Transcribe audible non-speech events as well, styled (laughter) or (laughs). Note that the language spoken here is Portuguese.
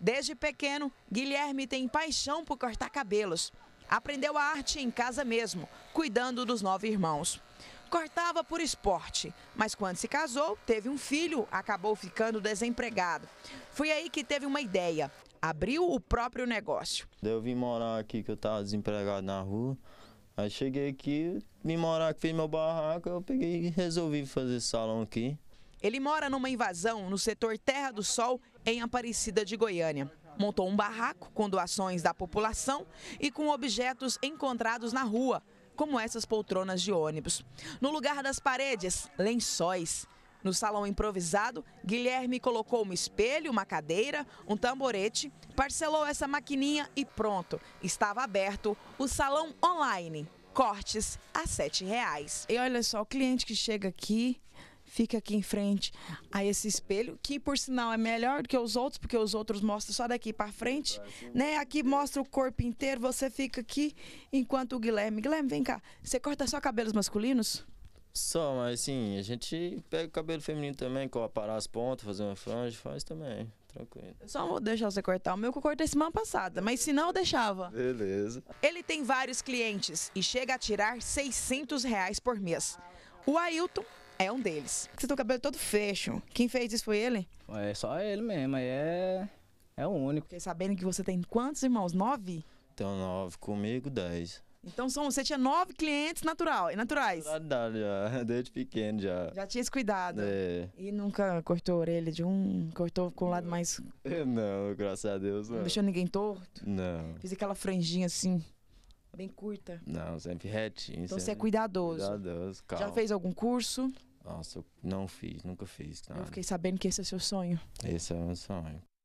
Desde pequeno, Guilherme tem paixão por cortar cabelos. Aprendeu a arte em casa mesmo, cuidando dos nove irmãos. Cortava por esporte, mas quando se casou, teve um filho, acabou ficando desempregado. Foi aí que teve uma ideia, abriu o próprio negócio. Eu vim morar aqui que eu estava desempregado na rua. Aí cheguei aqui, vim morar aqui, fiz meu barraco, eu peguei e resolvi fazer salão aqui. Ele mora numa invasão no setor Terra do Sol em Aparecida de Goiânia. Montou um barraco com doações da população e com objetos encontrados na rua, como essas poltronas de ônibus. No lugar das paredes, lençóis. No salão improvisado, Guilherme colocou um espelho, uma cadeira, um tamborete, parcelou essa maquininha e pronto, estava aberto o salão online. Cortes a R$ 7,00. E olha só, o cliente que chega aqui fica aqui em frente a esse espelho, que por sinal é melhor do que os outros, porque os outros mostram só daqui para frente, é, né? Aqui mostra o corpo inteiro, você fica aqui enquanto o Guilherme. Guilherme, vem cá, você corta só cabelos masculinos? Só, mas sim a gente pega o cabelo feminino também, parar as pontas, fazer uma franja, faz também, tranquilo. Só vou deixar você cortar o meu que eu cortei semana passada, mas se não, eu deixava. Beleza. Ele tem vários clientes e chega a tirar 600 reais por mês. O Ailton é um deles. Você tem o cabelo todo fecho. Quem fez isso foi ele? É só ele mesmo, é, é o único. Porque sabendo que você tem quantos irmãos? Nove? Então nove, comigo dez. Então são, você tinha nove clientes natural, naturais. Natural, já, (laughs) desde pequeno já. Já tinha esse cuidado. É. E nunca cortou a orelha de um, cortou com o lado mais. (laughs) Não, graças a Deus não. Não deixou ninguém torto? Não. Fiz aquela franjinha assim. Bem curta. Não, sempre retinho. Então sempre é você é cuidadoso. Cuidadoso, calma. Já fez algum curso? Nossa, eu não fiz, nunca fiz. Nada. Eu fiquei sabendo que esse é seu sonho. Esse é meu sonho.